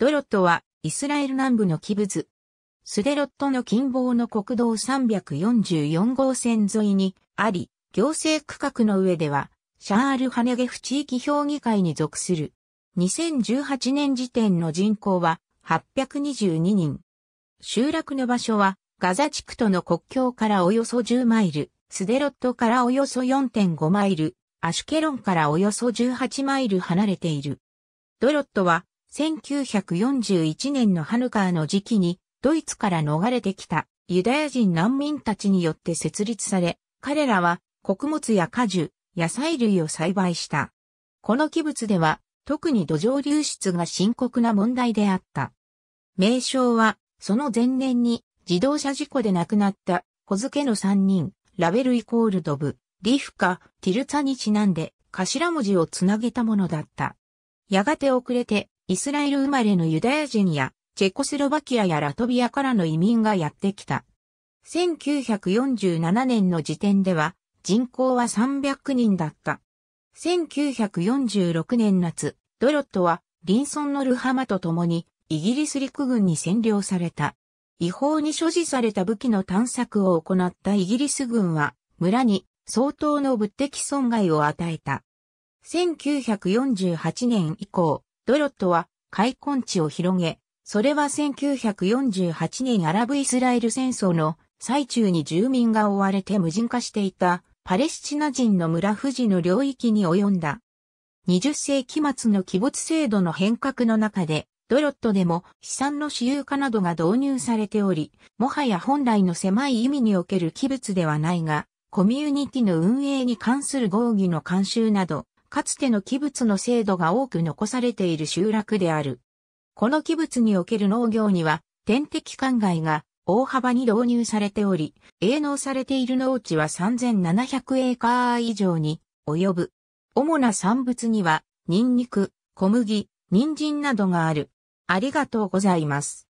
ドロットは、イスラエル南部のキブズ。スデロットの近傍の国道344号線沿いにあり、行政区画の上では、シャールハネゲフ地域評議会に属する。2018年時点の人口は822人。集落の場所は、ガザ地区との国境からおよそ10マイル、スデロットからおよそ4.5マイル、アシュケロンからおよそ18マイル離れている。ドロットは1941年のハヌカーの時期にドイツから逃れてきたユダヤ人難民たちによって設立され、彼らは穀物や果樹、野菜類を栽培した。この器物では特に土壌流出が深刻な問題であった。名称はその前年に自動車事故で亡くなった小付の3人、ラベルイコールドブ、リフカ、ティルツァにちなんで頭文字をつなげたものだった。やがて遅れてイスラエル生まれのユダヤ人や、チェコスロバキアやラトビアからの移民がやってきた。1947年の時点では、人口は300人だった。1946年夏、ドロットは、リンソンのルハマと共に、イギリス陸軍に占領された。違法に所持された武器の探索を行ったイギリス軍は、村に相当の物的損害を与えた。1948年以降、ドロットは開墾地を広げ、それは1948年アラブ・イスラエル戦争の最中に住民が追われて無人化していたパレスチナ人の村富士の領域に及んだ。20世紀末の鬼没制度の変革の中で、ドロットでも資産の私有化などが導入されており、もはや本来の狭い意味における器物ではないが、コミュニティの運営に関する合議の慣習など、かつての器物の制度が多く残されている集落である。この器物における農業には、天敵灌漑が大幅に導入されており、営農されている農地は3700エーカー以上に及ぶ。主な産物には、ニンニク、小麦、人参などがある。ありがとうございます。